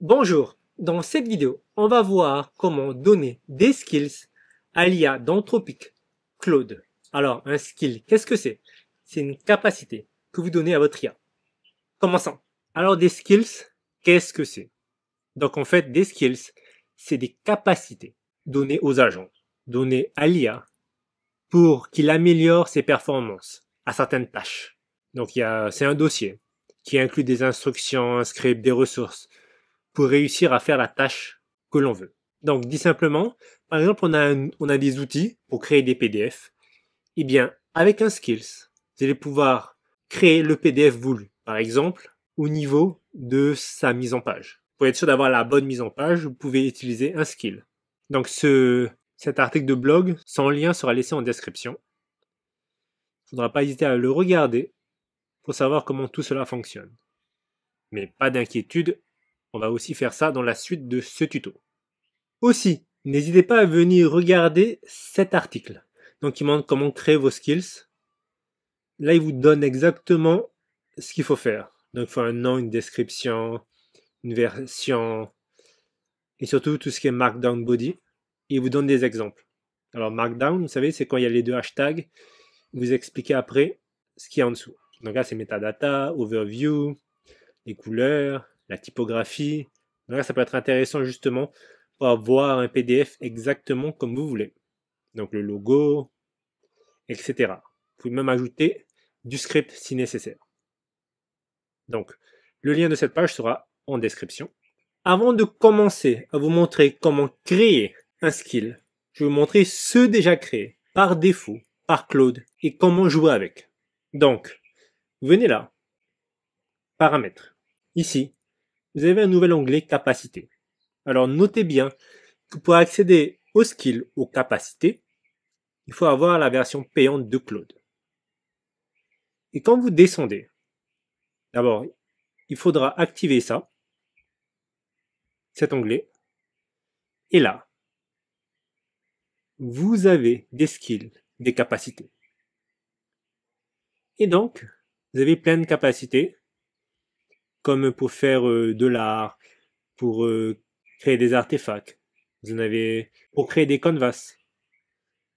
Bonjour, dans cette vidéo, on va voir comment donner des skills à l'IA d'Anthropic Claude. Alors, un skill, qu'est-ce que c'est C'est une capacité que vous donnez à votre IA. Commençons. Alors, des skills, qu'est-ce que c'est Donc, en fait, des skills, c'est des capacités données aux agents, données à l'IA, pour qu'il améliore ses performances à certaines tâches. Donc, c'est un dossier qui inclut des instructions, un script, des ressources pour réussir à faire la tâche que l'on veut. Donc, dit simplement, par exemple, on a, on a des outils pour créer des PDF. Eh bien, avec un skills, vous allez pouvoir créer le PDF voulu. Par exemple, au niveau de sa mise en page. Pour être sûr d'avoir la bonne mise en page, vous pouvez utiliser un skill. Donc, ce, cet article de blog, sans lien, sera laissé en description. Il ne faudra pas hésiter à le regarder pour savoir comment tout cela fonctionne. Mais pas d'inquiétude, on va aussi faire ça dans la suite de ce tuto. Aussi, n'hésitez pas à venir regarder cet article. Donc il montre comment créer vos skills. Là, il vous donne exactement ce qu'il faut faire. Donc il faut un nom, une description, une version, et surtout tout ce qui est Markdown Body. il vous donne des exemples. Alors Markdown, vous savez, c'est quand il y a les deux hashtags. Vous expliquez après ce qu'il y a en dessous. Donc là, c'est metadata, overview, les couleurs, la typographie. ça peut être intéressant justement pour avoir un PDF exactement comme vous voulez. Donc le logo, etc. Vous pouvez même ajouter du script si nécessaire. Donc, le lien de cette page sera en description. Avant de commencer à vous montrer comment créer un skill, je vais vous montrer ceux déjà créés par défaut, par Claude, et comment jouer avec. Donc, venez là, paramètres. Ici, vous avez un nouvel onglet capacité Alors notez bien que pour accéder aux skills, aux capacités, il faut avoir la version payante de Claude. Et quand vous descendez, d'abord, il faudra activer ça, cet onglet. Et là, vous avez des skills, des capacités. Et donc, vous avez plein de capacités comme pour faire euh, de l'art, pour euh, créer des artefacts. Vous en avez pour créer des canvas,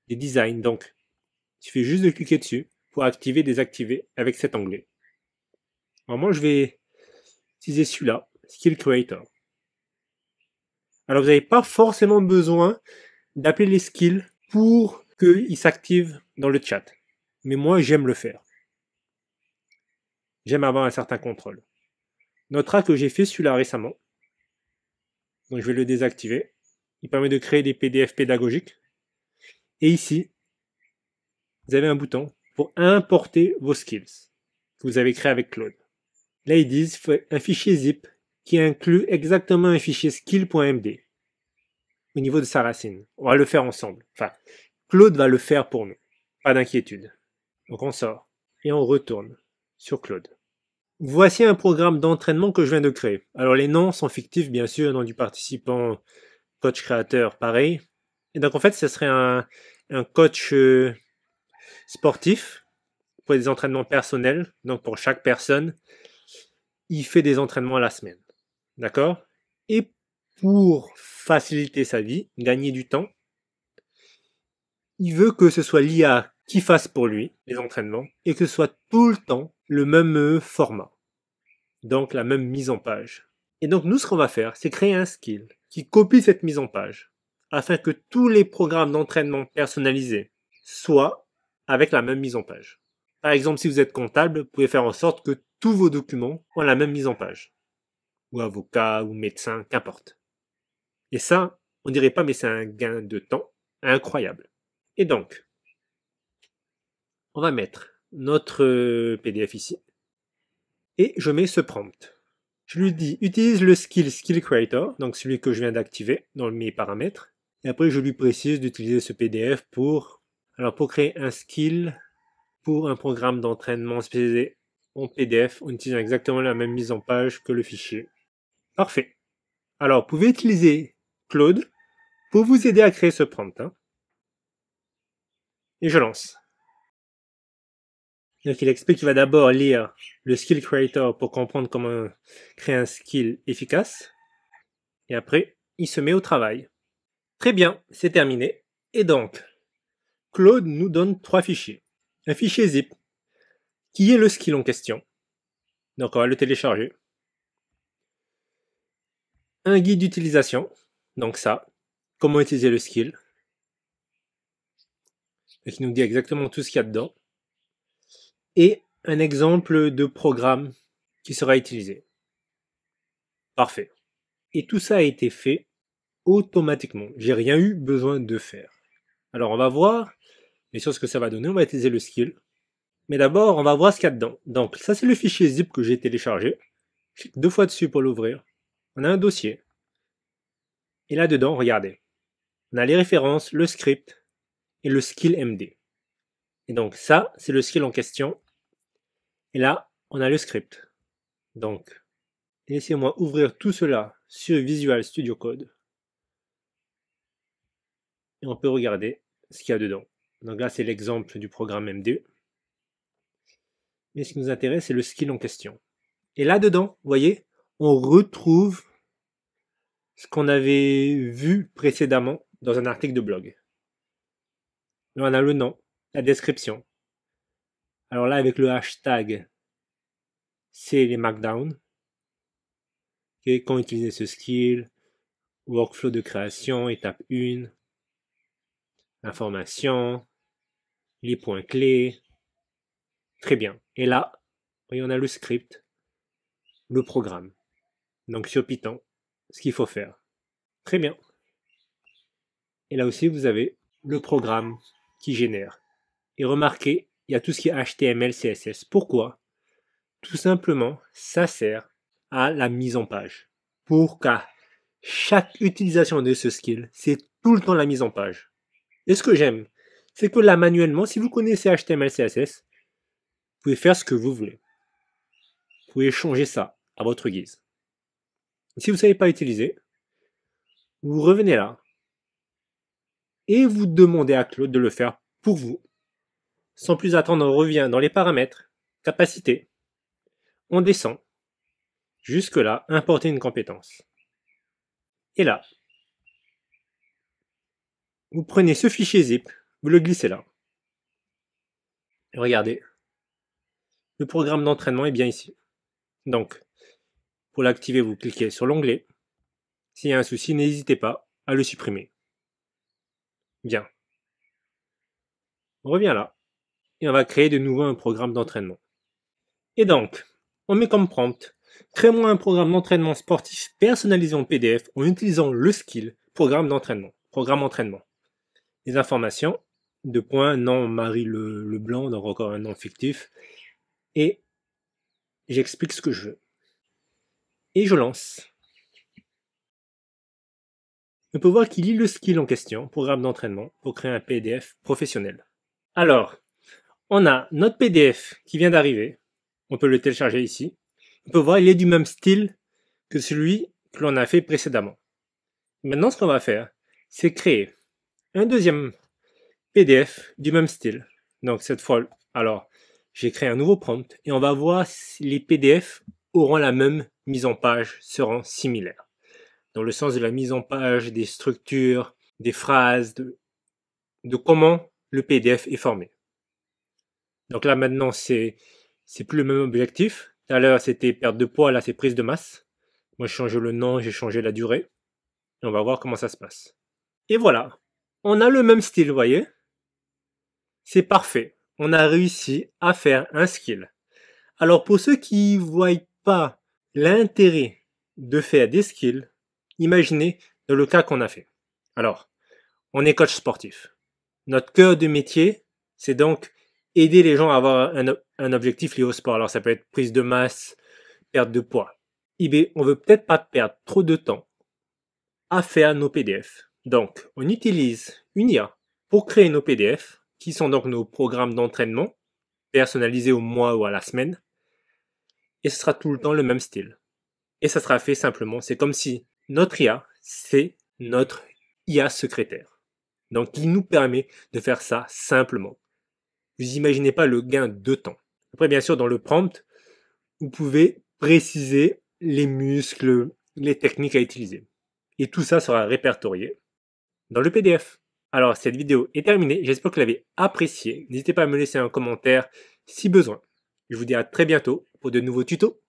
des designs donc. Il suffit juste de cliquer dessus pour activer désactiver avec cet onglet. Alors moi je vais utiliser celui-là, Skill Creator. Alors vous n'avez pas forcément besoin d'appeler les skills pour qu'ils s'activent dans le chat. Mais moi j'aime le faire. J'aime avoir un certain contrôle. Notera que j'ai fait celui-là récemment. Donc je vais le désactiver. Il permet de créer des PDF pédagogiques. Et ici, vous avez un bouton pour importer vos skills que vous avez créés avec Claude. Là, ils disent un fichier zip qui inclut exactement un fichier skill.md au niveau de sa racine. On va le faire ensemble. Enfin, Claude va le faire pour nous. Pas d'inquiétude. Donc on sort et on retourne sur Claude. Voici un programme d'entraînement que je viens de créer. Alors les noms sont fictifs bien sûr, nom du participant, coach créateur, pareil. Et donc en fait, ce serait un, coach euh, sportif pour des entraînements personnels, donc pour chaque personne, il fait des entraînements à la semaine. D'accord Et pour faciliter sa vie, gagner du temps, il veut que ce soit l'IA qui fasse pour lui les entraînements et que ce soit tout le temps le même euh, format donc la même mise en page. Et donc nous, ce qu'on va faire, c'est créer un skill qui copie cette mise en page, afin que tous les programmes d'entraînement personnalisés soient avec la même mise en page. Par exemple, si vous êtes comptable, vous pouvez faire en sorte que tous vos documents ont la même mise en page. Ou avocat, ou médecin, qu'importe. Et ça, on dirait pas, mais c'est un gain de temps incroyable. Et donc, on va mettre notre euh, PDF ici et je mets ce prompt. Je lui dis utilise le skill Skill Creator, donc celui que je viens d'activer dans mes paramètres. Et après, je lui précise d'utiliser ce PDF pour, alors pour créer un skill pour un programme d'entraînement spécialisé en PDF en utilisant exactement la même mise en page que le fichier. Parfait. Alors, vous pouvez utiliser Claude pour vous aider à créer ce prompt. Hein. Et je lance. Donc il explique qu'il va d'abord lire le skill creator pour comprendre comment créer un skill efficace. Et après, il se met au travail. Très bien, c'est terminé. Et donc, Claude nous donne trois fichiers. Un fichier zip, qui est le skill en question. Donc on va le télécharger. Un guide d'utilisation, donc ça, comment utiliser le skill. Et qui nous dit exactement tout ce qu'il y a dedans et un exemple de programme qui sera utilisé. Parfait. Et tout ça a été fait automatiquement. J'ai rien eu besoin de faire. Alors on va voir sur ce que ça va donner. On va utiliser le skill. Mais d'abord, on va voir ce qu'il y a dedans. Donc ça c'est le fichier zip que j'ai téléchargé. Je clique deux fois dessus pour l'ouvrir. On a un dossier. Et là-dedans, regardez. On a les références, le script et le skill MD. Et donc ça, c'est le skill en question et là, on a le script. Donc, laissez-moi ouvrir tout cela sur Visual Studio Code. Et on peut regarder ce qu'il y a dedans. Donc là, c'est l'exemple du programme MD. Mais ce qui nous intéresse, c'est le skill en question. Et là-dedans, vous voyez, on retrouve ce qu'on avait vu précédemment dans un article de blog. Là, on a le nom, la description, alors là, avec le hashtag, c'est les Markdown Quand utiliser utiliser ce skill, workflow de création, étape 1, information, les points clés. Très bien. Et là, on a le script, le programme. Donc sur Python, ce qu'il faut faire. Très bien. Et là aussi, vous avez le programme qui génère. Et remarquez, il y a tout ce qui est HTML, CSS. Pourquoi Tout simplement, ça sert à la mise en page. Pour qu'à chaque utilisation de ce skill, c'est tout le temps la mise en page. Et ce que j'aime, c'est que là, manuellement, si vous connaissez HTML, CSS, vous pouvez faire ce que vous voulez. Vous pouvez changer ça à votre guise. Si vous ne savez pas utiliser, vous revenez là et vous demandez à Claude de le faire pour vous sans plus attendre, on revient dans les paramètres, capacité. On descend. Jusque-là, importer une compétence. Et là, vous prenez ce fichier zip, vous le glissez là. regardez, le programme d'entraînement est bien ici. Donc, pour l'activer, vous cliquez sur l'onglet. S'il y a un souci, n'hésitez pas à le supprimer. Bien. On revient là et on va créer de nouveau un programme d'entraînement. Et donc, on met comme prompt, crée-moi un programme d'entraînement sportif personnalisé en PDF en utilisant le skill programme d'entraînement, programme Les informations, deux points, nom Marie le, Leblanc, donc encore un nom fictif, et j'explique ce que je veux. Et je lance. On peut voir qu'il lit le skill en question, programme d'entraînement, pour créer un PDF professionnel. Alors, on a notre PDF qui vient d'arriver. On peut le télécharger ici. On peut voir, il est du même style que celui que l'on a fait précédemment. Maintenant, ce qu'on va faire, c'est créer un deuxième PDF du même style. Donc, cette fois, alors, j'ai créé un nouveau prompt et on va voir si les PDF auront la même mise en page, seront similaires. Dans le sens de la mise en page, des structures, des phrases, de, de comment le PDF est formé. Donc là, maintenant, c'est c'est plus le même objectif. Tout à l'heure, c'était perte de poids, là, c'est prise de masse. Moi, j'ai changé le nom, j'ai changé la durée. Et on va voir comment ça se passe. Et voilà. On a le même style, vous voyez C'est parfait. On a réussi à faire un skill. Alors, pour ceux qui ne voient pas l'intérêt de faire des skills, imaginez dans le cas qu'on a fait. Alors, on est coach sportif. Notre cœur de métier, c'est donc aider les gens à avoir un, objectif lié au sport. Alors ça peut être prise de masse, perte de poids. IB, on veut peut-être pas perdre trop de temps à faire nos PDF. Donc on utilise une IA pour créer nos PDF, qui sont donc nos programmes d'entraînement, personnalisés au mois ou à la semaine. Et ce sera tout le temps le même style. Et ça sera fait simplement. C'est comme si notre IA, c'est notre IA secrétaire. Donc, il nous permet de faire ça simplement. Vous n'imaginez pas le gain de temps. Après, bien sûr, dans le prompt, vous pouvez préciser les muscles, les techniques à utiliser. Et tout ça sera répertorié dans le PDF. Alors, cette vidéo est terminée. J'espère que vous l'avez appréciée. N'hésitez pas à me laisser un commentaire si besoin. Je vous dis à très bientôt pour de nouveaux tutos.